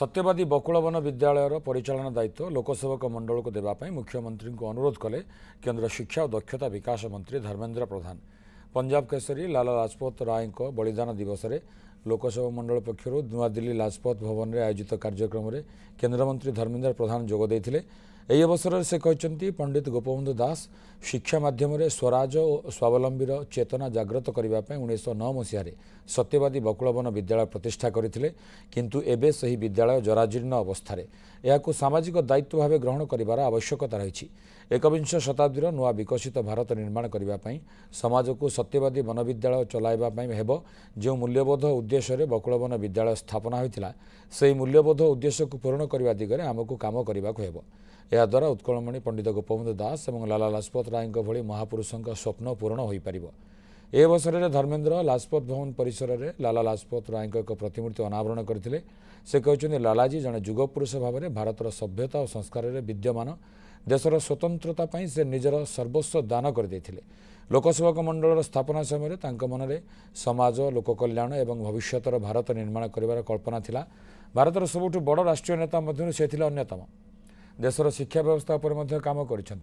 ସତ୍ୟବାଦୀ ବକୁଳବନ ବିଦ୍ୟାଳୟର ପରିଚାଳନା ଦାୟିତ୍ୱ ଲୋକସେବକ ମଣ୍ଡଳକୁ ଦେବା ପାଇଁ ମୁଖ୍ୟମନ୍ତ୍ରୀଙ୍କୁ ଅନୁରୋଧ କଲେ କେନ୍ଦ୍ର ଶିକ୍ଷା ଓ ଦକ୍ଷତା ବିକାଶ ମନ୍ତ୍ରୀ ଧର୍ମେନ୍ଦ୍ର ପ୍ରଧାନ ପଞ୍ଜାବ କେଶରୀ ଲାଲା ରାଜପଥ ରାୟଙ୍କ ବଳିଦାନ ଦିବସରେ ଲୋକସେବା ମଣ୍ଡଳ ପକ୍ଷରୁ ନୂଆଦିଲ୍ଲୀ ଲାଜପଥ ଭବନରେ ଆୟୋଜିତ କାର୍ଯ୍ୟକ୍ରମରେ କେନ୍ଦ୍ରମନ୍ତ୍ରୀ ଧର୍ମେନ୍ଦ୍ର ପ୍ରଧାନ ଯୋଗ ଦେଇଥିଲେ ଏହି ଅବସରରେ ସେ କହିଛନ୍ତି ପଣ୍ଡିତ ଗୋପବନ୍ଧୁ ଦାସ ଶିକ୍ଷା ମାଧ୍ୟମରେ ସ୍ୱରାଜ ଓ ସ୍ୱାବଲମ୍ବୀର ଚେତନା ଜାଗ୍ରତ କରିବା ପାଇଁ ଉଣେଇଶହ ନଅ ମସିହାରେ ସତ୍ୟବାଦୀ ବକୁଳବନ ବିଦ୍ୟାଳୟ ପ୍ରତିଷ୍ଠା କରିଥିଲେ କିନ୍ତୁ ଏବେ ସେହି ବିଦ୍ୟାଳୟ ଜରାଜୀର୍ଣ୍ଣ ଅବସ୍ଥାରେ ଏହାକୁ ସାମାଜିକ ଦାୟିତ୍ୱ ଭାବେ ଗ୍ରହଣ କରିବାର ଆବଶ୍ୟକତା ରହିଛି ଏକବିଂଶ ଶତାବ୍ଦୀର ନୂଆ ବିକଶିତ ଭାରତ ନିର୍ମାଣ କରିବା ପାଇଁ ସମାଜକୁ ସତ୍ୟବାଦୀ ବନବିଦ୍ୟାଳୟ ଚଲାଇବା ପାଇଁ ହେବ ଯେଉଁ ମୂଲ୍ୟବୋଧ ଉଦ୍ଦେଶ୍ୟରେ ବକୁଳବନ ବିଦ୍ୟାଳୟ ସ୍ଥାପନା ହୋଇଥିଲା ସେହି ମୂଲ୍ୟବୋଧ ଉଦ୍ଦେଶ୍ୟକୁ ପୂରଣ କରିବା ଦିଗରେ ଆମକୁ କାମ କରିବାକୁ ହେବ ଏହାଦ୍ୱାରା ଉତ୍କଳମଣି ପଣ୍ଡିତ ଗୋପବନ୍ଧୁ ଦାସ ଏବଂ ଲାଲା ଲାଜପତ ରାୟଙ୍କ ଭଳି ମହାପୁରୁଷଙ୍କ ସ୍ୱପ୍ନ ପୂରଣ ହୋଇପାରିବ ଏ ଅବସରରେ ଧର୍ମେନ୍ଦ୍ର ଲାଜପତ ଭବନ ପରିସରରେ ଲାଲା ଲାଜପତ ରାୟଙ୍କ ଏକ ପ୍ରତିମୂର୍ତ୍ତି ଅନାବରଣ କରିଥିଲେ ସେ କହିଛନ୍ତି ଲାଲାଜୀ ଜଣେ ଯୁଗପୁରୁଷ ଭାବରେ ଭାରତର ସଭ୍ୟତା ଓ ସଂସ୍କାରରେ ବିଦ୍ୟମାନ ଦେଶର ସ୍ୱତନ୍ତ୍ରତା ପାଇଁ ସେ ନିଜର ସର୍ବସ୍ୱ ଦାନ କରିଦେଇଥିଲେ ଲୋକସେବକ ମଣ୍ଡଳର ସ୍ଥାପନା ସମୟରେ ତାଙ୍କ ମନରେ ସମାଜ ଲୋକ କଲ୍ୟାଣ ଏବଂ ଭବିଷ୍ୟତର ଭାରତ ନିର୍ମାଣ କରିବାର କଳ୍ପନା ଥିଲା ଭାରତର ସବୁଠୁ ବଡ଼ ରାଷ୍ଟ୍ରୀୟ ନେତା ମଧ୍ୟରୁ ସେ ଥିଲେ ଅନ୍ୟତମ দেশের শিক্ষা ব্যবস্থা উপরে মধ্যে কাম করেছেন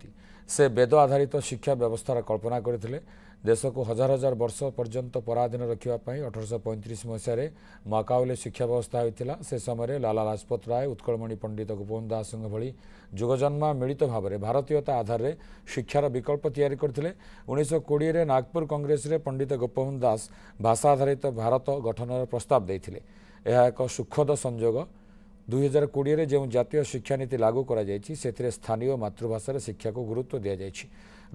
সে বেদ আধারিত শিক্ষা ব্যবস্থার কল্পনা করে দেশকু হাজার হাজার বর্ষ পর্যন্ত পরাধীন রাখা অঠরশ পঁয়ত্রিশ মশায় মাকাউলে শিক্ষা ব্যবস্থা হয়েছিল সে সময় লালা লাজপত রায় উৎকলমণি পণ্ডিত গোপন দাস ভি যুগজন্মা মিলিত ভাবে ভারতীয়তা আধারে শিক্ষার বিকল্প তৈরি করে উনিশশো কোড়িয়ে নাগপুর কংগ্রেসে পণ্ডিত গোপন দাস ভাষা আধারিত ভারত গঠনের প্রস্তাব দিয়ে এক সুখদ সংযোগ ଦୁଇହଜାର କୋଡ଼ିଏରେ ଯେଉଁ ଜାତୀୟ ଶିକ୍ଷାନୀତି ଲାଗୁ କରାଯାଇଛି ସେଥିରେ ସ୍ଥାନୀୟ ମାତୃଭାଷାରେ ଶିକ୍ଷାକୁ ଗୁରୁତ୍ୱ ଦିଆଯାଇଛି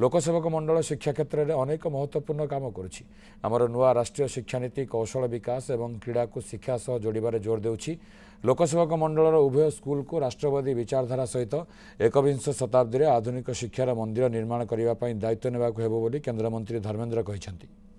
ଲୋକସେବକ ମଣ୍ଡଳ ଶିକ୍ଷା କ୍ଷେତ୍ରରେ ଅନେକ ମହତ୍ତ୍ୱପୂର୍ଣ୍ଣ କାମ କରୁଛି ଆମର ନୂଆ ରାଷ୍ଟ୍ରୀୟ ଶିକ୍ଷାନୀତି କୌଶଳ ବିକାଶ ଏବଂ କ୍ରୀଡ଼ାକୁ ଶିକ୍ଷା ସହ ଯୋଡ଼ିବାରେ ଜୋର ଦେଉଛି ଲୋକସେବକ ମଣ୍ଡଳର ଉଭୟ ସ୍କୁଲକୁ ରାଷ୍ଟ୍ରବାଦୀ ବିଚାରଧାରା ସହିତ ଏକବିଂଶ ଶତାବ୍ଦୀରେ ଆଧୁନିକ ଶିକ୍ଷାର ମନ୍ଦିର ନିର୍ମାଣ କରିବା ପାଇଁ ଦାୟିତ୍ୱ ନେବାକୁ ହେବ ବୋଲି କେନ୍ଦ୍ରମନ୍ତ୍ରୀ ଧର୍ମେନ୍ଦ୍ର କହିଛନ୍ତି